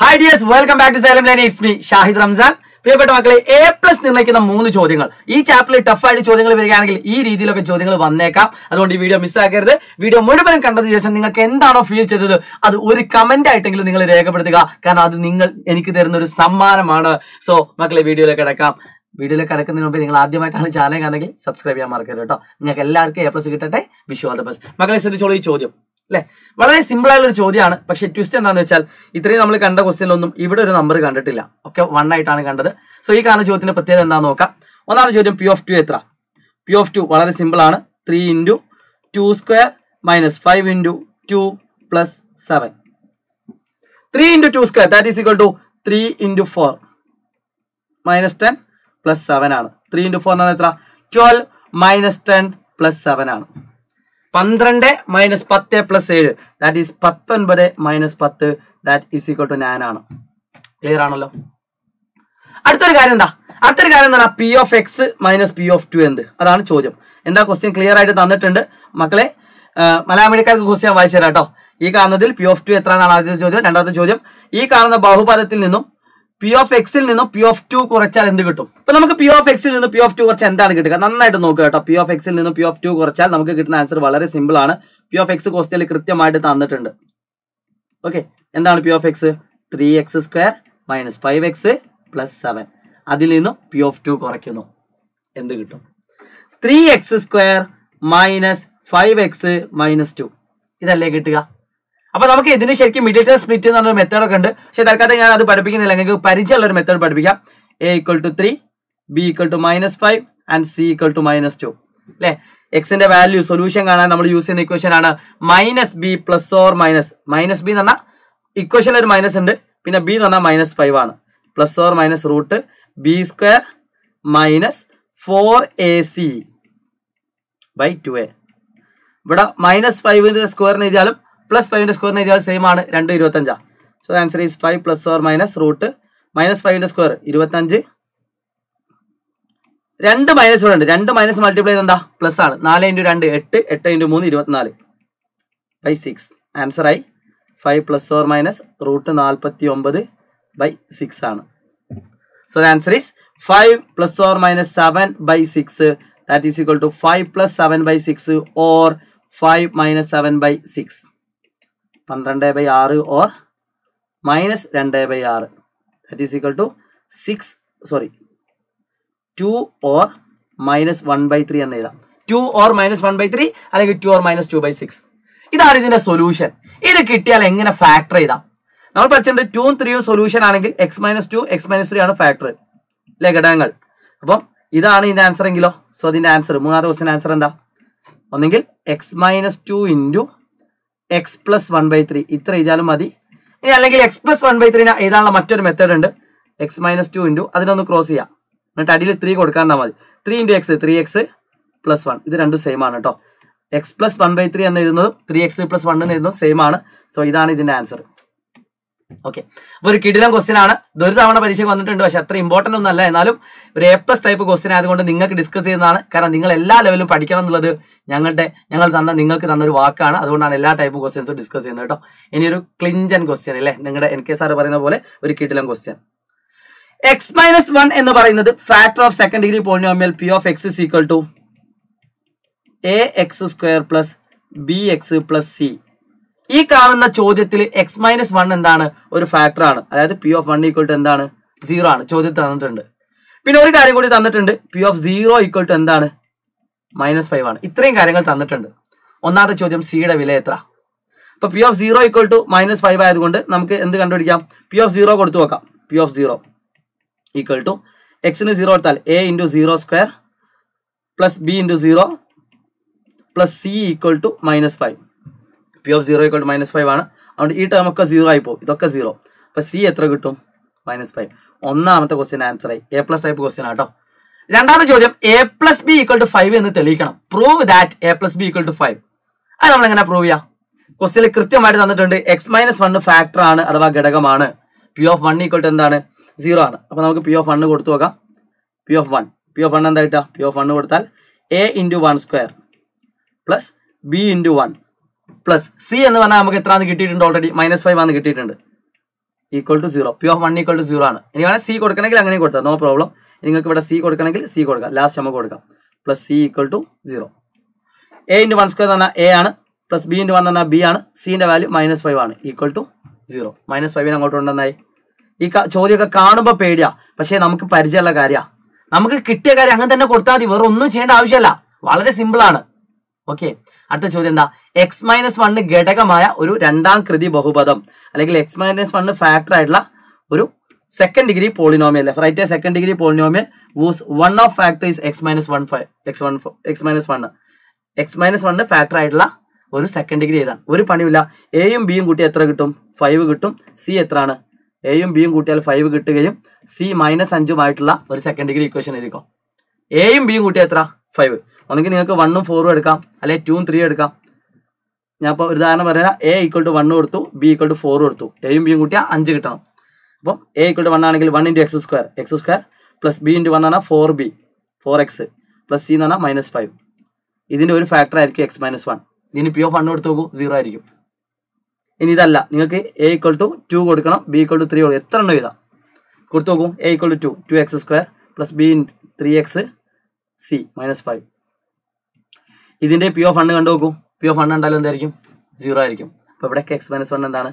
hi dears welcome back to Salem line it's Shahid Ramzan പ്രിയപ്പെട്ട മക്കളെ A plus നിർണ്ണയിക്കുന്ന മൂന്ന് ചോദ്യങ്ങൾ ഈ ചാപ്റ്ററിൽ ടഫായിട്ട് ചോദ്യങ്ങൾ വരികയാണെങ്കിൽ ഈ രീതിയിലൊക്കെ ചോദ്യങ്ങൾ വന്നേക്കാം അതുകൊണ്ട് ഈ വീഡിയോ മിസ്സാക്കരുത് വീഡിയോ മുഴുവനും കണ്ടതിന് ശേഷം നിങ്ങൾക്ക് എന്താണോ ഫീൽ ചെയ്തത് അത് ഒരു കമന്റ് ആയിട്ടെങ്കിലും നിങ്ങൾ രേഖപ്പെടുത്തുക കാരണം അത് നിങ്ങൾ എനിക്ക് തരുന്ന ഒരു സമ്മാനമാണ് സോ മക്കളെ വീഡിയോയിലേക്ക് കിടക്കാം വീഡിയോയിൽ കിടക്കുന്നതിന് മുമ്പ് നിങ്ങൾ ആദ്യമായിട്ടാണ് ചാനൽ കാണുന്നെങ്കിൽ സബ്സ്ക്രൈബ് ചെയ്യാൻ മറക്കരുത് കേട്ടോ നിങ്ങൾക്ക് എല്ലാവർക്കും എ പ്ലസ് കിട്ടട്ടെ വിഷു ഓ ദ മക്കളെ ശ്രദ്ധിച്ചോളൂ ഈ ചോദ്യം അല്ലെ വളരെ സിമ്പിൾ ആയുള്ള ഒരു ചോദ്യമാണ് പക്ഷെ ട്വിസ്റ്റ് എന്താണെന്ന് വെച്ചാൽ ഇത്രയും നമ്മൾ കണ്ട ക്വസ്റ്റ്യനിലൊന്നും ഇവിടെ ഒരു നമ്പർ കണ്ടിട്ടില്ല ഓക്കെ വൺ ആയിട്ടാണ് കണ്ടത് സോ ഈ കാണുന്ന ചോദ്യത്തിന്റെ പ്രത്യേകത എന്താ നോക്കാം ഒന്നാമത് ചോദ്യം പി ഓഫ് ടു എത്ര പി ഓഫ് ടു വളരെ സിമ്പിൾ ആണ് three into two square minus five into two plus seven three into two square that is equal to three into four minus ten plus seven ആണ് three into four എന്ന് പറഞ്ഞാൽ എത്ര twelve minus ten plus seven ആണ് പന്ത്രണ്ട് minus പത്ത് plus ഏഴ് that is പത്തൊൻപത് minus പത്ത് that is equal to nine ആണ് ക്ലിയർ ആണല്ലോ അടുത്തൊരു കാര്യം എന്താ അടുത്തൊരു കാര്യം എന്താണ് P of X minus P of two എന്ത് അതാണ് ചോദ്യം എന്താ ക്വസ്റ്റ്യൻ ക്ലിയർ ആയിട്ട് തന്നിട്ടുണ്ട് മക്കളെ മലയാള മീഡിയക്കാർക്ക് ക്വസ്റ്റ്യൻ വായിച്ചു തരാം കേട്ടോ ഈ കാണുന്നതിൽ പി ഓഫ് ടു എത്ര എന്നാണ് ആദ്യത്തെ ചോദ്യം രണ്ടാമത്തെ ചോദ്യം ഈ കാണുന്ന ബഹുപദത്തിൽ നിന്നും പി ഓഫ് എക്സിൽ നിന്ന് പി ഓഫ് ടു കുറച്ചാൽ എന്ത് കിട്ടും ഇപ്പൊ നമുക്ക് പി ഓഫ് എക്സിൽ നിന്ന് പി ഓഫ് ടു കുറച്ച് എന്താണ് കിട്ടുക നന്നായിട്ട് നോക്കുക കേട്ടോ പി ഓഫ് എക്സിൽ നിന്ന് പി ഓഫ് ടു കുറച്ചാൽ നമുക്ക് കിട്ടുന്ന ആൻസർ വളരെ സിമ്പിൾ ആണ് പി ഓഫ് എക്സ് ക്വസ്റ്റ്യനിൽ കൃത്യമായിട്ട് തന്നിട്ടുണ്ട് ഓക്കെ എന്താണ് P of X three X square minus five X plus seven അതിൽ നിന്നും പി ഓഫ് ടു കുറയ്ക്കുന്നു എന്ത് കിട്ടും three X square minus five X minus two ഇതല്ലേ കിട്ടുക അപ്പൊ നമുക്ക് ഇതിന് ശരിക്കും മിഡിറ്റർ സ്പ്ലിറ്റ് എന്ന് പറഞ്ഞൊരു മെത്തേഡ് ഒക്കെ ഉണ്ട് പക്ഷെ തൽക്കാലം ഞാൻ അത് പഠിപ്പിക്കുന്നില്ല എങ്കിൽ പരിചയമുള്ള ഒരു മെത്തേഡ് പഠിപ്പിക്കാം A equal to three B equal to minus five and C equal to minus two അല്ലേ എക്സിന്റെ വാല്യൂ സൊല്യൂഷൻ കാണാൻ നമ്മൾ യൂസ് ചെയ്യുന്ന ഇക്വേഷൻ ആണ് minus B plus or minus minus B എന്ന് പറഞ്ഞാൽ ഇക്വേഷനിൽ ഒരു മൈനസ് ഉണ്ട് പിന്നെ ബി എന്ന് പറഞ്ഞാൽ മൈനസ് ഫൈവ് ആണ് plus or minus root B square minus four A C by two A ഇവിടെ മൈനസ് ഫൈവിന്റെ സ്ക്വയറിന് എഴുതിയാലും പ്ലസ് ഫൈവിന്റെ സ്ക്വയർ എന്ന് എഴുതിയാൽ സെയിം ആണ് രണ്ട് ഇരുപത്തഞ്ചാണ് so answer is five plus or minus root minus ഫൈവിന്റെ സ്ക്വയർ ഇരുപത്തഞ്ച് രണ്ട് മൈനസ് ഇവിടെ ഉണ്ട് രണ്ട് മൈനസ് മൾട്ടിപ്ലൈ ചെയ്ത് എന്താ പ്ലസ് ആണ് നാല് ഇൻറ്റു രണ്ട് എട്ട് എട്ട് ഇൻറ്റു മൂന്ന് ഇരുപത്തിനാല് ബൈ സിക്സ് ആൻസർ ആയി five plus or minus root നാൽപ്പത്തി ഒമ്പത് ബൈ സിക്സ് ആണ് so answer is five plus or minus seven by six that is equal to five plus seven by six or five minus seven by six പന്ത്രണ്ട് by ആറ് or minus രണ്ട് by ആറ് that is equal to six sorry two or minus one by three എന്ന് എഴുതാം two or minus one by three അല്ലെങ്കിൽ two or minus two by six ഇതാണ് ഇതിന്റെ solution ഇത് കിട്ടിയാൽ എങ്ങനെ ഫാക്ടർ ചെയ്താം നമ്മൾ പഠിച്ചിട്ടുണ്ട് ടൂവും ത്രീയും സൊല്യൂഷൻ ആണെങ്കിൽ X minus two X minus three ആണ് ഫാക്ടർ അല്ലെ ഘടകങ്ങൾ അപ്പം ഇതാണ് ഇതിന്റെ ആൻസർ എങ്കിലോ സോ ഇതിന്റെ ആൻസർ മൂന്നാമത്തെ ക്വസ്റ്റിന്റെ ആൻസർ എന്താ ഒന്നെങ്കിൽ X minus two into X plus one by three ഇത്ര എഴുതിയാലും മതി ഇനി അല്ലെങ്കിൽ എക്സ് പ്ലസ് വൺ ബൈ ത്രീനെ എഴുതാനുള്ള മറ്റൊരു മെത്തേഡ് ഉണ്ട് എക്സ് മൈനസ് ടു ഇൻറ്റു അതിനൊന്ന് ക്രോസ് ചെയ്യാം എന്നിട്ട് അടിയിൽ ത്രീ കൊടുക്കാണ്ടാ മതി three into X three X plus one ഇത് രണ്ടും സെയിം ആണ് കേട്ടോ X plus one by three എന്ന് എഴുതുന്നതും ത്രീ എക്സ് പ്ലസ് വൺ എന്ന് എഴുതുന്നതും സെയിം ആണ് സോ ഇതാണ് ഇതിൻ്റെ ആൻസർ ഓക്കെ അപ്പൊ ഒരു കിടിലം ക്വസ്റ്റ്യൻ ആണ് ഇതൊരു തവണ പരീക്ഷയ്ക്ക് വന്നിട്ടുണ്ട് പക്ഷെ അത്ര ഇമ്പോർട്ടൻ്റ് ഒന്നും അല്ല എന്നാലും ഒരു എ പ്ലസ് ടൈപ്പ് ക്വസ്റ്റ്യൻ ആയതുകൊണ്ട് നിങ്ങൾക്ക് ഡിസ്കസ് ചെയ്യുന്നതാണ് കാരണം നിങ്ങൾ എല്ലാ ലെവലും പഠിക്കണം എന്നുള്ളത് ഞങ്ങളുടെ ഞങ്ങൾ തന്ന നിങ്ങൾക്ക് തന്ന ഒരു വാക്കാണ് അതുകൊണ്ടാണ് എല്ലാ ടൈപ്പ് ക്വസ്റ്റ്യൻസും ഡിസ്കസ് ചെയ്യുന്നത് കേട്ടോ ഇനി ഒരു ക്ലിഞ്ചൻ ക്വസ്റ്റ്യൻ അല്ലേ നിങ്ങളുടെ എൻ കെ സാർ പറയുന്ന പോലെ ഒരു കിടിലം ക്വസ്റ്റ്യൻ എക്സ് മൈനസ് വൺ എന്ന് പറയുന്നത് factor of second degree polynomial P of X is equal to A X square plus B X plus C ഈ കാണുന്ന ചോദ്യത്തിൽ എക്സ് മൈനസ് വൺ എന്താണ് ഒരു ഫാക്ടർ ആണ് അതായത് P of one equal to എന്താണ് സീറോ ആണ് ചോദ്യത്തിൽ തന്നിട്ടുണ്ട് പിന്നെ ഒരു കാര്യം കൂടി തന്നിട്ടുണ്ട് P of zero equal to എന്താണ് മൈനസ് ഫൈവ് ആണ് ഇത്രയും കാര്യങ്ങൾ തന്നിട്ടുണ്ട് ഒന്നാമത്തെ ചോദ്യം സിയുടെ വില എത്ര അപ്പൊ P of zero equal to minus five ആയതുകൊണ്ട് നമുക്ക് എന്ത് കണ്ടുപിടിക്കാം പി ഓഫ് സീറോ കൊടുത്തു നോക്കാം P of zero equal to എക്സിന് സീറോ എടുത്താൽ A into zero square plus B into zero plus C equal to minus five P of zero ഇക്കോട്ട് minus five ആണ് അതുകൊണ്ട് ഈ ടേം ഒക്കെ സീറോ ആയി പോകും ഇതൊക്കെ സീറോ അപ്പൊ സി എത്ര കിട്ടും മൈനസ് ഫൈവ് ഒന്നാമത്തെ ക്വസ്റ്റ്യൻ ആൻസർ ആയി എ പ്ലസ് ടൈപ്പ് ക്വസ്റ്റ്യൻ ആട്ടോ രണ്ടാമത്തെ ചോദ്യം A plus B equal to five എന്ന് തെളിയിക്കണം prove that A plus B equal to five അത് നമ്മൾ എങ്ങനെ പ്രൂവ് ചെയ്യാം ക്വസ്റ്റ്യനിൽ കൃത്യമായിട്ട് തന്നിട്ടുണ്ട് എക്സ് മൈനസ് വണ് ഫാക്ടർ ആണ് അഥവാ ഘടകമാണ് P of one equal to എന്താണ് സീറോ ആണ് അപ്പൊ നമുക്ക് പി ഓഫ് വണ് കൊടുത്തു നോക്കാം P of one P of one എന്താ കിട്ടുക പി ഓഫ് വൺ കൊടുത്താൽ A into one square plus B into one plus C എന്ന് പറഞ്ഞാൽ നമുക്ക് എത്ര കിട്ടിയിട്ടുണ്ട് ഓൾറെഡി മൈനസ് ഫൈവ് ആണ് കിട്ടിയിട്ടുണ്ട് equal to zero P of one equal to zero ആണ് ഇനി വേണമെങ്കിൽ സി കൊടുക്കണമെങ്കിൽ അങ്ങനെ കൊടുത്താൽ നോ പ്രോബ്ലം നിങ്ങൾക്ക് ഇവിടെ സി കൊടുക്കണമെങ്കിൽ സി കൊടുക്കാം ലാസ്റ്റ് നമുക്ക് കൊടുക്കാം plus C equal to zero A into one square എന്ന് പറഞ്ഞാൽ എ ആണ് പ്ലസ് ബി ഇൻറ്റു വൺ എന്ന് പറഞ്ഞാൽ ബി ആണ് സിൻ്റെ വാല്യൂ മൈനസ് ഫൈവ് ആണ് ഈക്വൽ ടു സീറോ മൈനസ് ഫൈവിന് അങ്ങോട്ട് ഉണ്ടെന്നായി ഈ ചോദ്യമൊക്കെ കാണുമ്പോൾ പേടിയാ പക്ഷേ നമുക്ക് പരിചയമുള്ള കാര്യമാണ് നമുക്ക് കിട്ടിയ കാര്യം അങ്ങനെ തന്നെ കൊടുത്താൽ മതി വേറെ ഒന്നും ചെയ്യേണ്ട ആവശ്യമില്ല വളരെ സിമ്പിളാണ് ഓക്കെ അടുത്ത ചോദ്യം എന്താ എക്സ് മൈനസ് വണ് ഘടകമായ ഒരു രണ്ടാം കൃതി ബഹുപദം അല്ലെങ്കിൽ എക്സ് മൈനസ് വണ് ഫാക്ടർ ആയിട്ടുള്ള ഒരു second degree polynomial right second degree polynomial whose one of factor is X minus one five X one X minus one X minus one factor ആയിട്ടുള്ള ഒരു second degree ഏതാണ് ഒരു പണിയില്ല എയും ബിയും കൂട്ടി എത്ര കിട്ടും ഫൈവ് കിട്ടും സി എത്രയാണ് എയും ബിയും കൂട്ടിയാൽ ഫൈവ് കിട്ടുകയും സി മൈനസ് അഞ്ചുമായിട്ടുള്ള ഒരു സെക്കൻഡ് ഡിഗ്രി ഇക്വേഷൻ ആയിരിക്കും എയും ബിയും കൂട്ടിയാൽ എത്ര ഫൈവ് ഒന്നെങ്കിൽ നിങ്ങൾക്ക് വണ്ണും ഫോറും എടുക്കാം അല്ലെങ്കിൽ ടൂവും ത്രീ എടുക്കാം ഞാൻ ഇപ്പോൾ ഒരു ഉദാഹരണം പറയാം എ ഈക്വൾ ടു വൺ കൊടുത്തു ബി ഈക്വൾ ടു ഫോർ കൊടുത്തു എയും ബിയും കൂട്ടിയാൽ അഞ്ച് കിട്ടണം അപ്പം എ ഈക്വൾ ടു വൺ ആണെങ്കിൽ one into X square X square plus B into one എന്ന് four B four X plus C എന്ന് പറഞ്ഞാൽ മൈനസ് ഫൈവ് ഇതിൻ്റെ ഒരു ഫാക്ടർ ആയിരിക്കും എക്സ് മൈനസ് വൺ ഇനി പി ഓഫ് വൺ കൊടുത്ത് നോക്കൂ സീറോ ആയിരിക്കും ഇനി ഇതല്ല നിങ്ങൾക്ക് എ ഈക്വൾ ടു ടു കൊടുക്കണം ബി ഈക്വൾ ടു ത്രീ കൊടുക്കണം എത്ര എണ്ണം എഴുതാം കൊടുത്തു നോക്കൂ A equal to two two X square plus B in three X C minus five ഇതിൻ്റെ പി ഓഫ് ഫണ്ട് കണ്ടു നോക്കൂ പി ഓഫ് വൺ ഉണ്ടാലും എന്തായിരിക്കും സീറോ ആയിരിക്കും അപ്പോൾ ഇവിടെ എക്സ് മൈനസ് വൺ എന്താണ്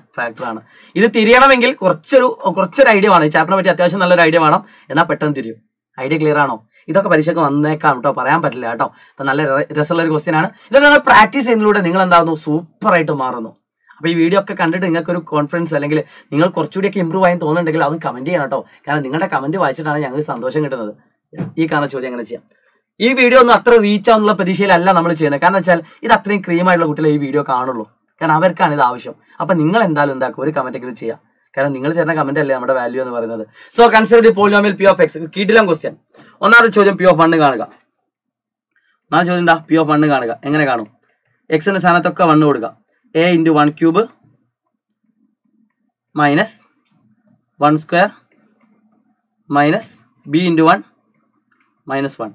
ആണ് ഇത് തിരിയണമെങ്കിൽ കുറച്ചൊരു കുറച്ചൊരു ഐഡിയ വേണം ഈ ചാപ്റ്ററിനെ പറ്റി അത്യാവശ്യം നല്ലൊരു ഐഡിയ വേണം എന്നാൽ പെട്ടെന്ന് തിരിയും ഐഡിയ ക്ലിയർ ആണോ ഇതൊക്കെ പരീക്ഷയ്ക്ക് വന്നേക്കാം കേട്ടോ പറയാൻ പറ്റില്ല കേട്ടോ അപ്പൊ നല്ല രസമുള്ള ഒരു ക്വസ്റ്റ്യൻ ആണ് ഇതൊക്കെ നിങ്ങൾ പ്രാക്ടീസ് ചെയ്യുന്നതിലൂടെ നിങ്ങൾ എന്താകുന്നു ആയിട്ട് മാറുന്നു അപ്പോൾ ഈ വീഡിയോ ഒക്കെ കണ്ടിട്ട് നിങ്ങൾക്ക് ഒരു കോൺഫിഡൻസ് അല്ലെങ്കിൽ നിങ്ങൾ കുറച്ചുകൂടിയൊക്കെ ഇമ്പ്രൂവ് ആയി തോന്നുന്നുണ്ടെങ്കിൽ അതും കമന്റ് ചെയ്യണം കേട്ടോ കാരണം നിങ്ങളുടെ കമന്റ് വായിച്ചിട്ടാണ് ഞങ്ങൾക്ക് സന്തോഷം കിട്ടുന്നത് ഈ കാണുന്ന ചോദ്യം അങ്ങനെ ചെയ്യാം ഈ വീഡിയോ ഒന്നും അത്ര റീച്ച് ആവുന്നുള്ള പ്രതീക്ഷയിലല്ല നമ്മൾ ചെയ്യുന്നത് കാരണം വെച്ചാൽ ഇത് അത്രയും ക്രീമായിട്ടുള്ള കുട്ടികളെ ഈ വീഡിയോ കാണുള്ളൂ കാരണം അവർക്കാണ് ഇത് ആവശ്യം അപ്പൊ നിങ്ങൾ എന്തായാലും എന്താക്കും ഒരു കമൻറ്റെങ്കിലും ചെയ്യുക കാരണം നിങ്ങൾ ചേർന്ന കമന്റ് അല്ലേ നമ്മുടെ വാല്യൂ എന്ന് പറയുന്നത് so consider the polynomial P of X കീട്ടിലും ക്വസ്റ്റ്യൻ ഒന്നാമത്തെ ചോദ്യം പി ഓഫ് വണ്ണ് കാണുക ഒന്നാമത് ചോദ്യം എന്താ പി ഓഫ് വണ്ണ് കാണുക എങ്ങനെ കാണും എക്സിന്റെ സ്ഥാനത്തൊക്കെ വണ്ണ് കൊടുക്കുക A into one cube minus one square minus B into one minus one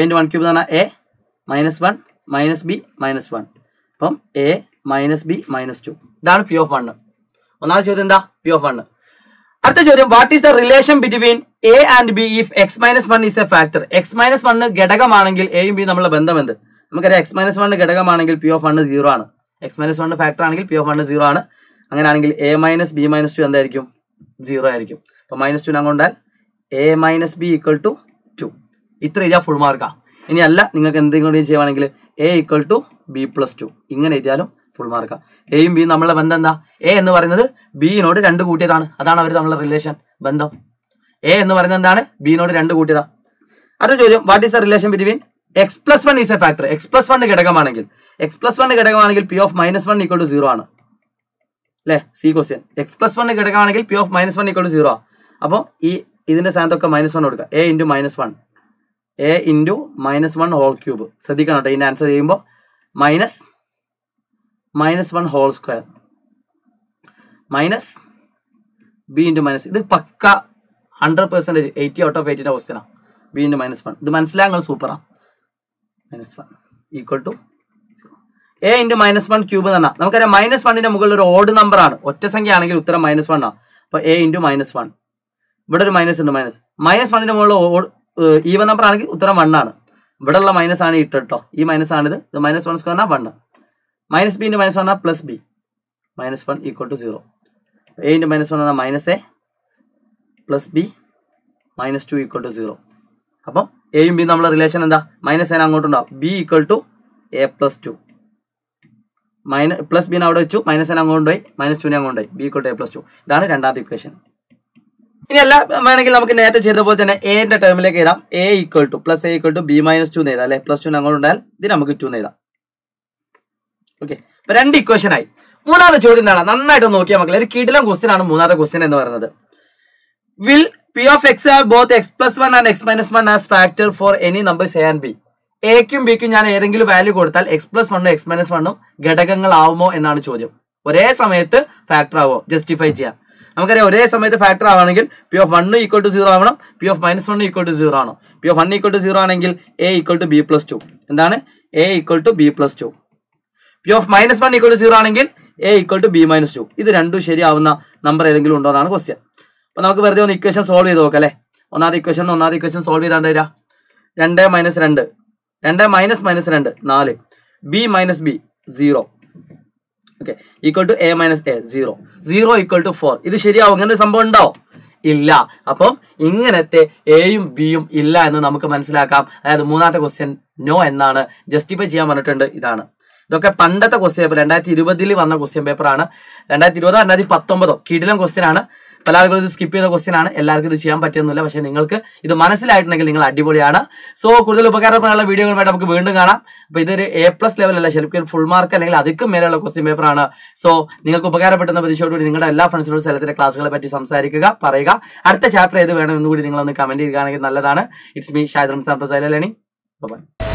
എൻ്റെ വൺ ക്യൂബ് എന്ന് പറഞ്ഞാൽ A minus one minus B minus one അപ്പം A minus B minus two ഇതാണ് പി ഓഫ് വണ്ണ് ഒന്നാമത്തെ ചോദ്യം എന്താ P of one അടുത്ത ചോദ്യം what is the relation between A and B if X minus one is a factor X minus one ഘടകമാണെങ്കിൽ എയും B തമ്മിലുള്ള ബന്ധം എന്ത് നമുക്കറിയാം എക്സ് മൈനസ് വണ്ണ് ഘടകമാണെങ്കിൽ പി ഓഫ് വണ്ണ് സീറോ ആണ് എക്സ് മൈനസ് വണ്ണ് ഫാക്ടർ ആണെങ്കിൽ പി ഓഫ് വണ്ണ് സീറോ ആണ് അങ്ങനെ ആണെങ്കിൽ a minus B minus two എന്തായിരിക്കും സീറോ ആയിരിക്കും അപ്പൊ മൈനസ് ടു ഞാൻ a minus b equal to ഇത്ര എഴുതിയാൽ ഫുൾ മാർക്കാ ഇനി അല്ല നിങ്ങൾക്ക് എന്തെങ്കിലും കൂടി ചെയ്യുവാണെങ്കിൽ a equal to b plus two ഇങ്ങനെ എഴുതിയാലും ഫുൾ മാർക്കാ എയും ബിയും നമ്മളെ ബന്ധം എന്താ എ എന്ന് പറയുന്നത് ബിയിനോട് രണ്ട് കൂട്ടിയതാണ് അതാണ് അവർ തമ്മിലുള്ള റിലേഷൻ ബന്ധം എ എന്ന് പറയുന്നത് എന്താണ് ബിയിനോട് രണ്ട് കൂട്ടിയതാ അടുത്ത ചോദ്യം what is the relation between x plus one is a factor x plus one ഘടകമാണെങ്കിൽ എക്സ് പ്ലസ് വൺ ഘടകമാണെങ്കിൽ P of minus one equal to zero ആണ് അല്ലെ C question x plus one ഘടകമാണെങ്കിൽ P of minus one equal to zero അപ്പോൾ ഈ ഇതിന്റെ സ്ഥാനത്തൊക്കെ minus one കൊടുക്കുക A into minus one a into minus one whole cube ശ്രദ്ധിക്കണം കേട്ടോ ഇതിൻ്റെ ആൻസർ ചെയ്യുമ്പോൾ minus minus one whole square minus B into minus ഇത് പക്ക hundred percentage eighty out of എയ്റ്റിൻ്റെ ക്വസ്റ്റ്യനാണ് ബി ഇൻറ്റു മൈനസ് വൺ ഇത് മനസ്സിലാങ്ങൾ സൂപ്പറാണ് minus one equal to a into minus one cube എന്ന് പറഞ്ഞാൽ നമുക്കറിയാം മൈനസ് വണ്ണിൻ്റെ മുകളിൽ ഒരു ഓഡ് നമ്പർ ആണ് ഒറ്റ സംഖ്യ ആണെങ്കിൽ ഉത്തരം മൈനസ് വൺ ആണ് അപ്പോൾ എ ഇൻറ്റു മൈനസ് വൺ ഇവിടെ ഒരു മൈനസ് ഉണ്ട് മൈനസ് മൈനസ് വണ്ണിൻ്റെ മുകളിൽ ഈവൻ നമ്പർ ആണെങ്കിൽ ഉത്തരം വൺ ആണ് ഇവിടെ ഉള്ള മൈനസ് ആണ് ഇട്ട് കേട്ടോ ഈ മൈനസ് ആണിത് ഇത് minus one square one minus B into minus one plus b minus one equal to zero A into minus one എന്നാൽ minus a plus b minus two equal to zero അപ്പം എയും b നമ്മളെ relation എന്താ minus എൻ അങ്ങോട്ടുണ്ടാവും b equal to a plus two minus plus ബിനെ അവിടെ വെച്ചു മൈനസ് എൻ അങ്ങോട്ടുണ്ടായി മൈനസ് ടുവിനെ അങ്ങോട്ടുണ്ടായി b equal to a plus two ഇതാണ് രണ്ടാമത്തെ ഇക്വേഷൻ ഇനി അല്ല വേണമെങ്കിൽ നമുക്ക് നേരത്തെ ചെയ്ത പോലെ തന്നെ എന്റെ ടേമിലേക്ക് എഴുതാം a equal to plus a equal to b minus two എന്ന് എഴുതാം അല്ലെ പ്ലസ് ടു അങ്ങോട്ട് ഉണ്ടായാൽ ഇത് നമുക്ക് ടു എന്ന് എഴുതാം ഓക്കെ രണ്ട് ഇക്വേഷൻ ആയി മൂന്നാമത്തെ ചോദ്യം എന്താണ് നന്നായിട്ട് നോക്കിയാൽ മക്കളെ ഒരു കിടിലം ക്വസ്റ്റ്യൻ ആണ് മൂന്നാമത്തെ ക്വസ്റ്റ്യൻ എന്ന് പറയുന്നത് will P of x have both x plus one and x minus one as factor for any number a and b എക്കും ബിക്കും ഞാൻ ഏതെങ്കിലും വാല്യൂ കൊടുത്താൽ എക്സ് പ്ലസ് വണ്ണും എക്സ് മൈനസ് വണ്ണും ഘടകങ്ങളാവുമോ എന്നാണ് ചോദ്യം ഒരേ സമയത്ത് ഫാക്ടർ ആവോ ജസ്റ്റിഫൈ ചെയ്യാം നമുക്കറിയാം ഒരേ സമയത്ത് ഫാക്ടർ ആവണമെങ്കിൽ P of one equal to zero ആവണം P of minus one equal to zero ആണോ P of one equal to zero ആണെങ്കിൽ a equal to b plus two എന്താണ് a equal to b plus two P of minus one equal to zero ആണെങ്കിൽ a equal to b minus two ഇത് രണ്ടും ശരിയാവുന്ന number ഏതെങ്കിലും ഉണ്ടോ എന്നാണ് question അപ്പൊ നമുക്ക് വെറുതെ ഒന്ന് ഇക്വേഷൻ സോൾവ് ചെയ്ത് നോക്കാം അല്ലെ ഒന്നാമത്തെ ഇക്വേഷൻ ഒന്നാമത്തെ ഇക്വേഷൻ സോൾവ് ചെയ്താണ്ട് തരാം രണ്ട് മൈനസ് രണ്ട് രണ്ട് മൈനസ് മൈനസ് രണ്ട് നാല് b minus b zero okay equal to a minus a zero zero equal to four ഇത് ശരിയാവും ഇങ്ങനെ സംഭവം ഉണ്ടാവും ഇല്ല അപ്പം ഇങ്ങനത്തെ എയും ബിയും ഇല്ല എന്ന് നമുക്ക് മനസ്സിലാക്കാം അതായത് മൂന്നാമത്തെ ക്വസ്റ്റ്യൻ നോ എന്നാണ് ജസ്റ്റിഫൈ ചെയ്യാൻ പറഞ്ഞിട്ടുണ്ട് ഇതാണ് ഇതൊക്കെ പണ്ടത്തെ ക്വസ്റ്റ്യൻ പേപ്പർ രണ്ടായിരത്തി ഇരുപതിൽ വന്ന ക്വസ്റ്റ്യൻ പേപ്പറാണ് രണ്ടായിരത്തി ഇരുപതോ രണ്ടായിരത്തി പത്തൊമ്പതോ കിടിലം ക്വസ്റ്റ്യൻ ആണ് പല ആളുകളും ഇത് സ്കിപ്പ് ചെയ്ത ക്വസ്റ്റ്യൻ ആണ് എല്ലാവർക്കും ഇത് ചെയ്യാൻ പറ്റുന്നില്ല പക്ഷേ നിങ്ങൾക്ക് ഇത് മനസ്സിലായിട്ടുണ്ടെങ്കിൽ നിങ്ങൾ അടിപൊളിയാണ് സോ കൂടുതൽ ഉപകാരപ്രദമായ വീഡിയോകളുമായിട്ട് നമുക്ക് വീണ്ടും കാണാം അപ്പോൾ ഇതൊരു എ പ്ലസ് ലെവലല്ല ശരിക്കും ഫുൾ മാർക്ക് അല്ലെങ്കിൽ അതിക്കും മേലെയുള്ള ക്വസ്റ്റ്യൻ പേപ്പറാണ് സോ നിങ്ങൾക്ക് ഉപകാരപ്പെടുന്ന കൂടി നിങ്ങളുടെ എല്ലാ ഫ്രണ്ട്സിനോട് സ്ഥലത്തിൻ്റെ ക്ലാസ്സുകളെ പറ്റി സംസാരിക്കുക പറയുക അടുത്ത ചാപ്റ്റർ ഏത് വേണമെന്ന് കൂടി നിങ്ങളൊന്ന് കമന്റ് ചെയ്യുകയാണെങ്കിൽ നല്ലതാണ് ഇറ്റ്സ് മീ ഷായദ് റംസാൻ പ്രസൈല ലേണി ബൈ